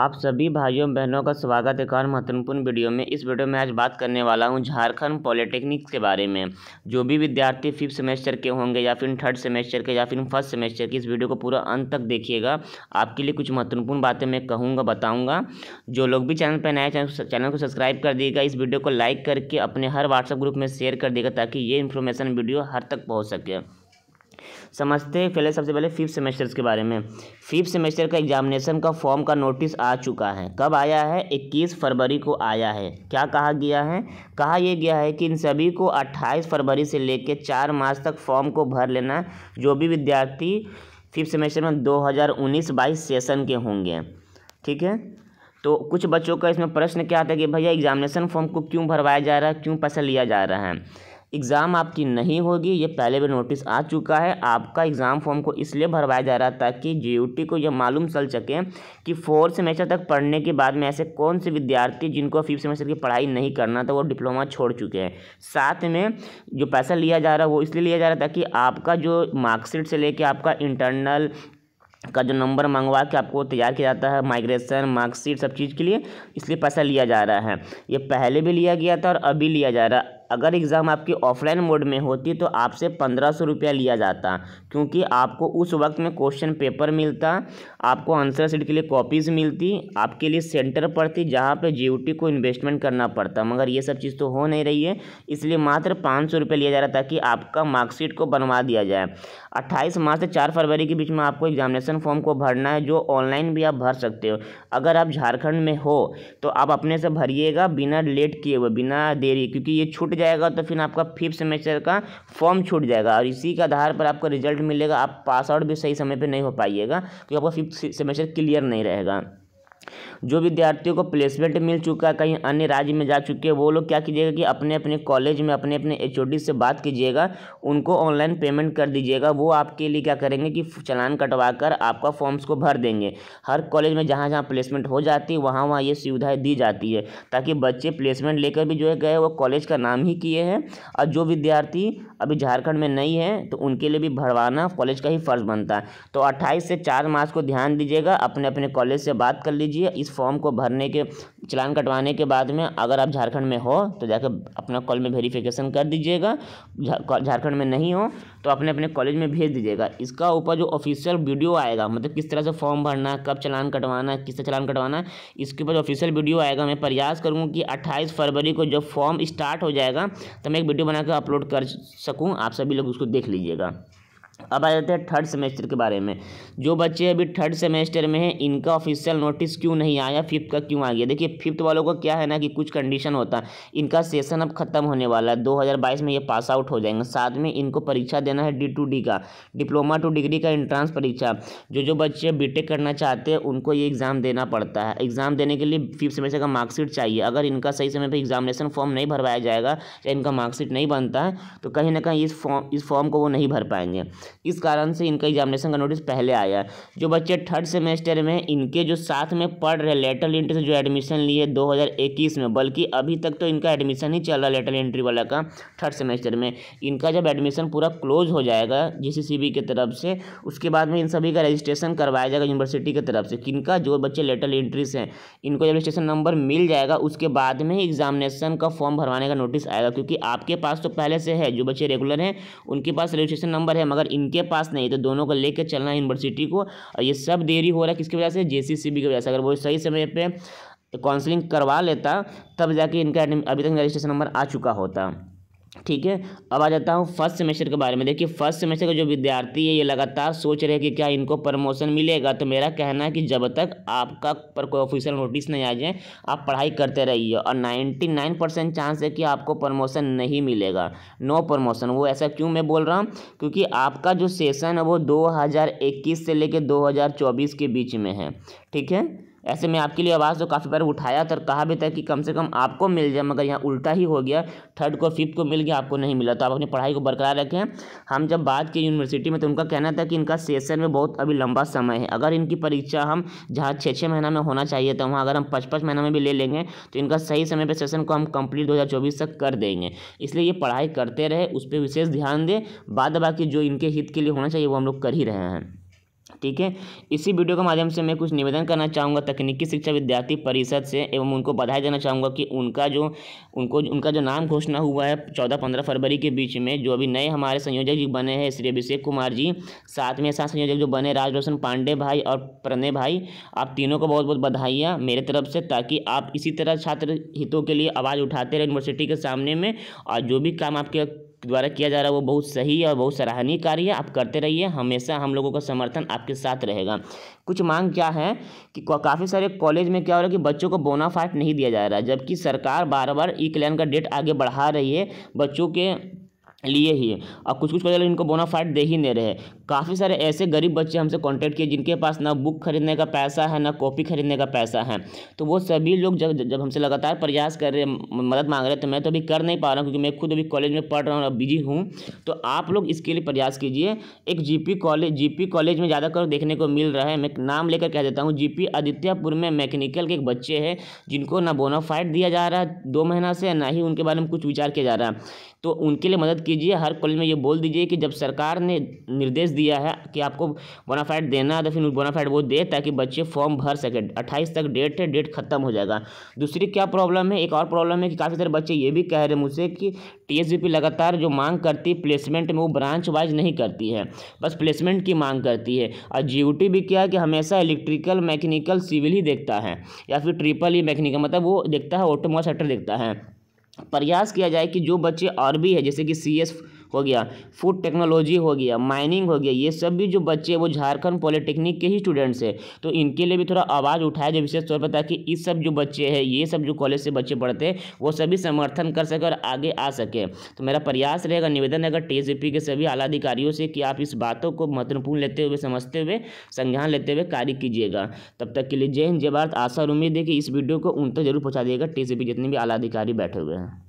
आप सभी भाइयों बहनों का स्वागत है एक और महत्वपूर्ण वीडियो में इस वीडियो में आज बात करने वाला हूं झारखंड पॉलिटेक्निक के बारे में जो भी विद्यार्थी फिफ्थ सेमेस्टर के होंगे या फिर थर्ड सेमेस्टर के या फिर फर्स्ट सेमेस्टर के इस वीडियो को पूरा अंत तक देखिएगा आपके लिए कुछ महत्वपूर्ण बातें मैं कहूँगा बताऊँगा जो लोग भी चैनल पर नए चैनल को सब्सक्राइब कर दिएगा इस वीडियो को लाइक करके अपने हर व्हाट्सअप ग्रुप में शेयर कर देगा ताकि ये इन्फॉर्मेशन वीडियो हर तक पहुँच सके समझते हैं पहले सबसे पहले फिफ्थ सेमेस्टर के बारे में फिफ्थ सेमेस्टर का एग्जामिनेशन का फॉर्म का नोटिस आ चुका है कब आया है 21 फरवरी को आया है क्या कहा गया है कहा यह गया है कि इन सभी को 28 फरवरी से लेकर चार मार्च तक फॉर्म को भर लेना जो भी विद्यार्थी फिफ्थ सेमेस्टर में 2019-22 सेशन के होंगे ठीक है तो कुछ बच्चों का इसमें प्रश्न क्या आता है कि भैया एग्जामिनेशन फॉर्म को क्यों भरवाया जा रहा है क्यों पैसा लिया जा रहा है एग्ज़ाम आपकी नहीं होगी ये पहले भी नोटिस आ चुका है आपका एग्ज़ाम फॉर्म को इसलिए भरवाया जा रहा है ताकि जीयूटी को यह मालूम चल सके कि फोर्थ सेमेस्टर तक पढ़ने के बाद में ऐसे कौन से विद्यार्थी जिनको फिफ्थ सेमेस्टर की पढ़ाई नहीं करना था वो डिप्लोमा छोड़ चुके हैं साथ में जो पैसा लिया जा रहा है वो इसलिए लिया जा रहा था कि आपका जो मार्कशीट से लेकर आपका इंटरनल का जो नंबर मंगवा के आपको तैयार किया जाता है माइग्रेशन मार्कशीट सब चीज़ के लिए इसलिए पैसा लिया जा रहा है ये पहले भी लिया गया था और अभी लिया जा रहा है अगर एग्ज़ाम आपकी ऑफलाइन मोड में होती तो आपसे पंद्रह सौ रुपया लिया जाता क्योंकि आपको उस वक्त में क्वेश्चन पेपर मिलता आपको आंसर सीट के लिए कॉपीज़ मिलती आपके लिए सेंटर पड़ती जहाँ पर जी को इन्वेस्टमेंट करना पड़ता मगर ये सब चीज़ तो हो नहीं रही है इसलिए मात्र पाँच सौ लिया जा रहा था ताकि आपका मार्कशीट को बनवा दिया जाए अट्ठाईस मार्च से चार फरवरी के बीच में आपको एग्जामिनेशन फॉर्म को भरना है जो ऑनलाइन भी आप भर सकते हो अगर आप झारखंड में हो तो आप अपने से भरिएगा बिना लेट किए हुए बिना देरी क्योंकि ये छूट जाएगा तो फिर आपका फिफ्थ सेमेस्टर का फॉर्म छूट जाएगा और इसी के आधार पर आपका रिजल्ट मिलेगा आप पास आउट भी सही समय पर नहीं हो पाइएगा क्योंकि आपका फिफ्थ सेमेस्टर क्लियर नहीं रहेगा जो विद्यार्थियों को प्लेसमेंट मिल चुका है कहीं अन्य राज्य में जा चुके हैं वो लोग क्या कीजिएगा कि अपने अपने कॉलेज में अपने अपने एच से बात कीजिएगा उनको ऑनलाइन पेमेंट कर दीजिएगा वो आपके लिए क्या करेंगे कि चलान कटवा कर आपका फॉर्म्स को भर देंगे हर कॉलेज में जहाँ जहाँ प्लेसमेंट हो जाती है वहाँ वहाँ ये सुविधाएँ दी जाती है ताकि बच्चे प्लेसमेंट लेकर भी जो है गए वो कॉलेज का नाम ही किए हैं और जो विद्यार्थी अभी झारखंड में नहीं है तो उनके लिए भी भरवाना कॉलेज का ही फर्ज बनता है तो अट्ठाईस से चार मार्च को ध्यान दीजिएगा अपने अपने कॉलेज से बात कर लीजिए कीजिए इस फॉर्म को भरने के चलान कटवाने के बाद में अगर आप झारखंड में हो तो जाकर अपना कॉल में वेरीफिकेशन कर दीजिएगा झारखंड में नहीं हो तो अपने अपने कॉलेज में भेज दीजिएगा इसका ऊपर जो ऑफिशियल वीडियो आएगा मतलब किस तरह से फॉर्म भरना कब चलान कटवाना किससे चलान कटवाना इसके ऊपर ऑफिशियल वीडियो आएगा मैं प्रयास करूँगा कि अट्ठाईस फरवरी को जब फॉर्म स्टार्ट हो जाएगा तो मैं एक वीडियो बनाकर अपलोड कर सकूँ आप सभी लोग उसको देख लीजिएगा अब आ जाते हैं थर्ड सेमेस्टर के बारे में जो बच्चे अभी थर्ड सेमेस्टर में हैं इनका ऑफिशियल नोटिस क्यों नहीं आया फिफ्थ का क्यों आ गया देखिए फिफ्थ वालों का क्या है ना कि कुछ कंडीशन होता है इनका सेशन अब ख़त्म होने वाला है 2022 में ये पास आउट हो जाएंगे साथ में इनको परीक्षा देना है डी टू डी का डिप्लोमा टू डिग्री का इंट्रांस परीक्षा जो जो बच्चे टेक करना चाहते हैं उनको ये एग्ज़ाम देना पड़ता है एग्ज़ाम देने के लिए फिफ्थ सेमेस्टर का मार्कशीट चाहिए अगर इनका सही समय पर एग्जामिनेशन फॉर्म नहीं भरवाया जाएगा या इनका मार्कशीट नहीं बनता है तो कहीं ना कहीं इस फॉर्म इस फॉर्म को वो नहीं भर पाएंगे इस कारण से इनका एग्जामिनेशन का नोटिस पहले आया जो बच्चे थर्ड सेमेस्टर में इनके जो साथ में पढ़ रहे लेटर एंट्री से जो एडमिशन लिए दो में बल्कि अभी तक तो इनका एडमिशन ही चल रहा है लेटरल एंट्री वाला का थर्ड सेमेस्टर में इनका जब एडमिशन पूरा क्लोज हो जाएगा जी की तरफ से उसके बाद में इन सभी का रजिस्ट्रेशन करवाया जाएगा यूनिवर्सिटी की तरफ से किनका जो बच्चे लेटर एंट्री से हैं इनको जब रजिस्ट्रेशन नंबर मिल जाएगा उसके बाद में ही एग्जामिनेशन का फॉर्म भरवाने का नोटिस आएगा क्योंकि आपके पास तो पहले से है जो बच्चे रेगुलर हैं उनके पास रजिस्ट्रेशन नंबर है मगर इनके पास नहीं तो दोनों को लेकर चलना है यूनिवर्सिटी को और ये सब देरी हो रहा है किसकी वजह से जे की वजह से अगर वो सही समय पर काउंसलिंग करवा लेता तब जाके इनका अभी तक रजिस्ट्रेशन नंबर आ चुका होता ठीक है अब आ जाता हूँ फर्स्ट सेमेस्टर के बारे में देखिए फर्स्ट सेमेस्टर का जो विद्यार्थी है ये लगातार सोच रहे हैं कि क्या इनको प्रमोशन मिलेगा तो मेरा कहना है कि जब तक आपका पर कोई ऑफिशियल नोटिस नहीं आ जाए आप पढ़ाई करते रहिए और नाइन्टी नाइन परसेंट चांस है कि आपको प्रमोशन नहीं मिलेगा नो प्रमोशन वो ऐसा क्यों मैं बोल रहा हूँ क्योंकि आपका जो सेशन है वो दो से लेकर दो के बीच में है ठीक है ऐसे में आपके लिए आवाज़ तो काफ़ी बार उठाया था कहा भी था कि कम से कम आपको मिल जाए मगर यहाँ उल्टा ही हो गया थर्ड को फिफ्थ को मिल गया आपको नहीं मिला तो आप अपनी पढ़ाई को बरकरार रखें हम जब बात किए यूनिवर्सिटी में तो उनका कहना था कि इनका सेशन में बहुत अभी लंबा समय है अगर इनकी परीक्षा हम जहाँ छः छः महीना में होना चाहिए था वहाँ अगर हम पाँच पाँच महीना में भी ले लेंगे तो इनका सही समय पर सेशन को हम कम्प्लीट दो तक कर देंगे इसलिए ये पढ़ाई करते रहे उस पर विशेष ध्यान दें बाद बाकी जो इनके हित के लिए होना चाहिए वो हम लोग कर ही रहे हैं ठीक है इसी वीडियो के माध्यम से मैं कुछ निवेदन करना चाहूँगा तकनीकी शिक्षा विद्यार्थी परिषद से एवं उनको बधाई देना चाहूँगा कि उनका जो उनको उनका जो नाम घोषणा हुआ है चौदह पंद्रह फरवरी के बीच में जो अभी नए हमारे संयोजक जी बने हैं श्री अभिषेक कुमार जी साथ में साथ संयोजक जो बने राज रोशन पांडे भाई और प्रणय भाई आप तीनों को बहुत बहुत बधाइयाँ मेरे तरफ से ताकि आप इसी तरह छात्र हितों के लिए आवाज़ उठाते रहे यूनिवर्सिटी के सामने में और जो भी काम आपके द्वारा किया जा रहा है वो बहुत सही और बहुत सराहनीय कार्य है आप करते रहिए हमेशा हम लोगों का समर्थन आपके साथ रहेगा कुछ मांग क्या है कि काफ़ी सारे कॉलेज में क्या हो रहा है कि बच्चों को बोनाफाइट नहीं दिया जा रहा है जबकि सरकार बार बार ई कल्याण का डेट आगे बढ़ा रही है बच्चों के लिए ही और कुछ कुछ कॉलेज इनको बोनाफाइट दे ही नहीं रहे काफ़ी सारे ऐसे गरीब बच्चे हमसे कॉन्टैक्ट किए जिनके पास ना बुक खरीदने का पैसा है ना कॉपी खरीदने का पैसा है तो वो सभी लोग जब जब हमसे लगातार प्रयास कर रहे हैं मदद मांग रहे हैं तो मैं तो अभी कर नहीं पा रहा हूँ क्योंकि मैं खुद अभी कॉलेज में पढ़ रहा हूँ और बिजी हूँ तो आप लोग इसके लिए प्रयास कीजिए एक जीपी कॉलेज जीपी कॉलेज में ज़्यादातर देखने को मिल रहा है मैं नाम लेकर कह देता हूँ जीपी आदित्यपुर में मैकेनिकल के एक बच्चे हैं जिनको ना बोनाफाइड दिया जा रहा है दो महीना से ना ही उनके बारे में कुछ विचार किया जा रहा है तो उनके लिए मदद कीजिए हर कॉलेज में ये बोल दीजिए कि जब सरकार ने निर्देश दिया दिया है कि आपको बोनाफाइड देना है तो फिर बोनाफाइड वो दे ताकि बच्चे फॉर्म भर सके अट्ठाईस तक डेट है डेट खत्म हो जाएगा दूसरी क्या प्रॉब्लम है एक और प्रॉब्लम है कि काफ़ी सारे बच्चे ये भी कह रहे हैं मुझसे कि टी लगातार जो मांग करती प्लेसमेंट में वो ब्रांच वाइज नहीं करती है बस प्लेसमेंट की मांग करती है और जी भी क्या है कि हमेशा इलेक्ट्रिकल मैकेनिकल सिविल ही देखता है या फिर ट्रिपल ही मैकेनिकल मतलब वो देखता है ऑटोमोबाइल सेक्टर देखता है प्रयास किया जाए कि जो बच्चे और भी है जैसे कि सी एस हो गया फूड टेक्नोलॉजी हो गया माइनिंग हो गया ये सब भी जो बच्चे वो झारखंड पॉलिटेक्निक के ही स्टूडेंट्स हैं तो इनके लिए भी थोड़ा आवाज़ उठाया जाए विशेष तौर पर ताकि इस सब जो बच्चे हैं ये सब जो कॉलेज से बच्चे पढ़ते हैं वो सभी समर्थन कर सके और आगे आ सके तो मेरा प्रयास रहेगा निवेदन अगर टी के सभी आला अधिकारियों से कि आप इस बातों को महत्वपूर्ण लेते हुए समझते हुए संज्ञान लेते हुए कार्य कीजिएगा तब तक के लिए जय हिंद जय भारत आशा और उम्मीद है कि इस वीडियो को उन तक जरूर पहुँचा दिएगा टी जितने भी आला अधिकारी बैठे हुए हैं